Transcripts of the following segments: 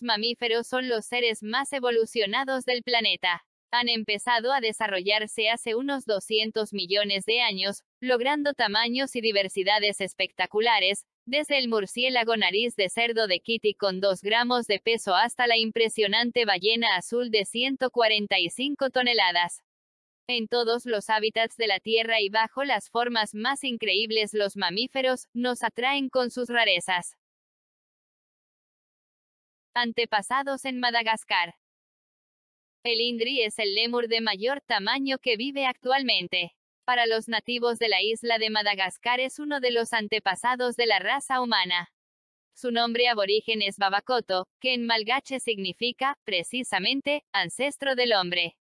mamíferos son los seres más evolucionados del planeta. Han empezado a desarrollarse hace unos 200 millones de años, logrando tamaños y diversidades espectaculares, desde el murciélago nariz de cerdo de Kitty con 2 gramos de peso hasta la impresionante ballena azul de 145 toneladas. En todos los hábitats de la Tierra y bajo las formas más increíbles los mamíferos nos atraen con sus rarezas. Antepasados en Madagascar. El Indri es el lémur de mayor tamaño que vive actualmente. Para los nativos de la isla de Madagascar es uno de los antepasados de la raza humana. Su nombre aborigen es Babacoto, que en malgache significa, precisamente, ancestro del hombre.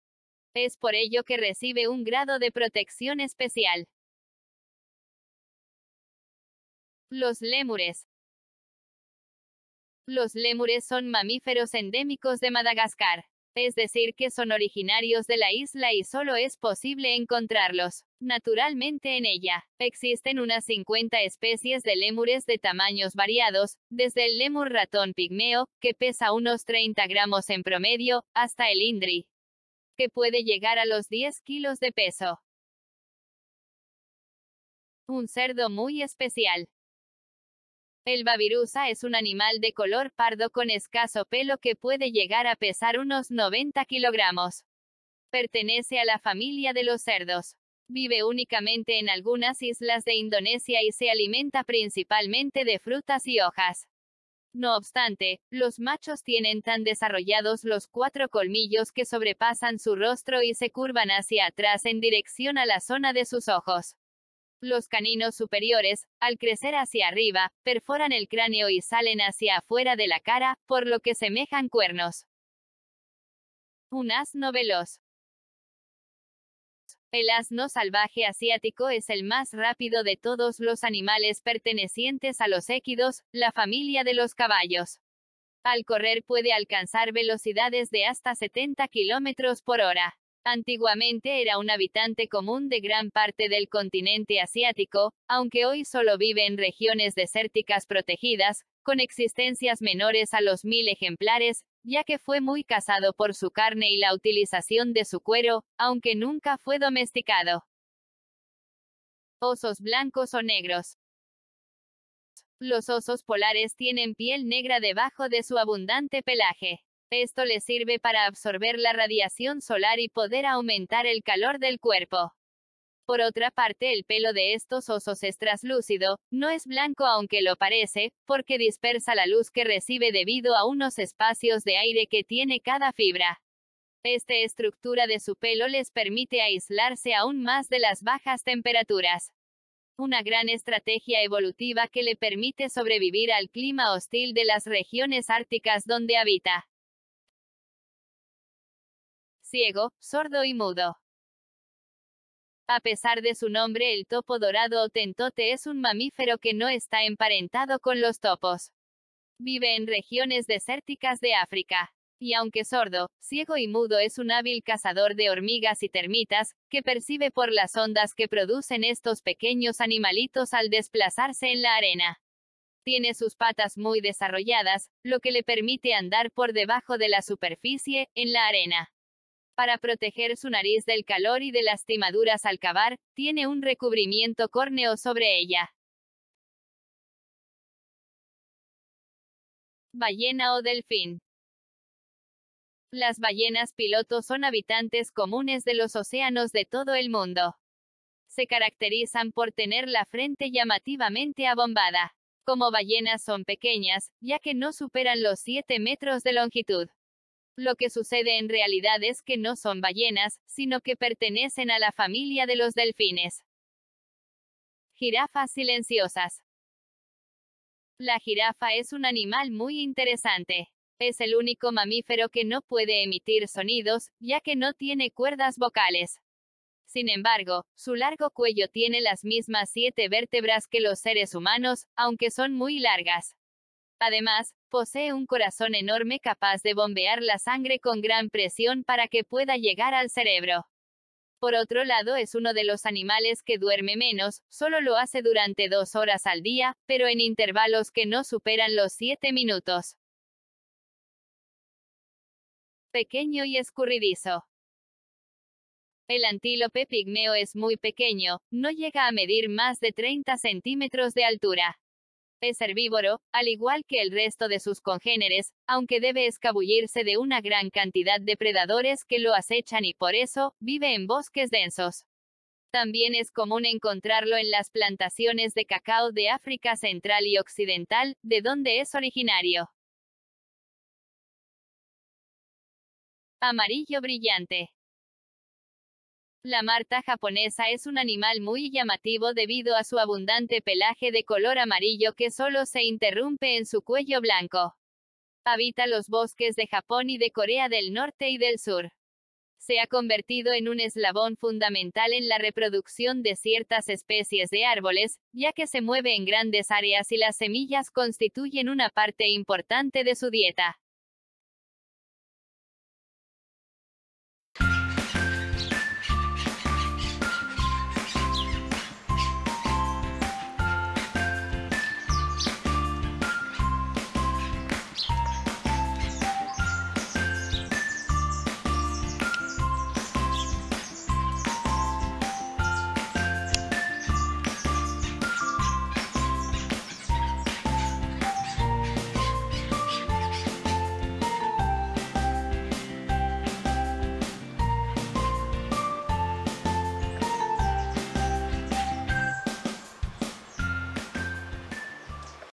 Es por ello que recibe un grado de protección especial. Los lémures, los lémures son mamíferos endémicos de Madagascar, es decir, que son originarios de la isla y solo es posible encontrarlos, naturalmente en ella. Existen unas 50 especies de lémures de tamaños variados, desde el lémur ratón pigmeo, que pesa unos 30 gramos en promedio, hasta el indri, que puede llegar a los 10 kilos de peso. Un cerdo muy especial. El babirusa es un animal de color pardo con escaso pelo que puede llegar a pesar unos 90 kilogramos. Pertenece a la familia de los cerdos. Vive únicamente en algunas islas de Indonesia y se alimenta principalmente de frutas y hojas. No obstante, los machos tienen tan desarrollados los cuatro colmillos que sobrepasan su rostro y se curvan hacia atrás en dirección a la zona de sus ojos. Los caninos superiores, al crecer hacia arriba, perforan el cráneo y salen hacia afuera de la cara, por lo que semejan cuernos. Un asno veloz. El asno salvaje asiático es el más rápido de todos los animales pertenecientes a los équidos, la familia de los caballos. Al correr puede alcanzar velocidades de hasta 70 km por hora. Antiguamente era un habitante común de gran parte del continente asiático, aunque hoy solo vive en regiones desérticas protegidas, con existencias menores a los mil ejemplares, ya que fue muy cazado por su carne y la utilización de su cuero, aunque nunca fue domesticado. Osos blancos o negros. Los osos polares tienen piel negra debajo de su abundante pelaje. Esto le sirve para absorber la radiación solar y poder aumentar el calor del cuerpo. Por otra parte, el pelo de estos osos es traslúcido, no es blanco aunque lo parece, porque dispersa la luz que recibe debido a unos espacios de aire que tiene cada fibra. Esta estructura de su pelo les permite aislarse aún más de las bajas temperaturas. Una gran estrategia evolutiva que le permite sobrevivir al clima hostil de las regiones árticas donde habita ciego, sordo y mudo. A pesar de su nombre, el topo dorado o tentote es un mamífero que no está emparentado con los topos. Vive en regiones desérticas de África. Y aunque sordo, ciego y mudo es un hábil cazador de hormigas y termitas, que percibe por las ondas que producen estos pequeños animalitos al desplazarse en la arena. Tiene sus patas muy desarrolladas, lo que le permite andar por debajo de la superficie, en la arena para proteger su nariz del calor y de las timaduras al cavar, tiene un recubrimiento córneo sobre ella. Ballena o delfín. Las ballenas piloto son habitantes comunes de los océanos de todo el mundo. Se caracterizan por tener la frente llamativamente abombada. Como ballenas son pequeñas, ya que no superan los 7 metros de longitud. Lo que sucede en realidad es que no son ballenas, sino que pertenecen a la familia de los delfines. Jirafas silenciosas. La jirafa es un animal muy interesante. Es el único mamífero que no puede emitir sonidos, ya que no tiene cuerdas vocales. Sin embargo, su largo cuello tiene las mismas siete vértebras que los seres humanos, aunque son muy largas. Además, posee un corazón enorme capaz de bombear la sangre con gran presión para que pueda llegar al cerebro. Por otro lado, es uno de los animales que duerme menos, solo lo hace durante dos horas al día, pero en intervalos que no superan los siete minutos. Pequeño y escurridizo. El antílope pigmeo es muy pequeño, no llega a medir más de 30 centímetros de altura. Es herbívoro, al igual que el resto de sus congéneres, aunque debe escabullirse de una gran cantidad de predadores que lo acechan y por eso, vive en bosques densos. También es común encontrarlo en las plantaciones de cacao de África Central y Occidental, de donde es originario. Amarillo brillante. La marta japonesa es un animal muy llamativo debido a su abundante pelaje de color amarillo que solo se interrumpe en su cuello blanco. Habita los bosques de Japón y de Corea del Norte y del Sur. Se ha convertido en un eslabón fundamental en la reproducción de ciertas especies de árboles, ya que se mueve en grandes áreas y las semillas constituyen una parte importante de su dieta.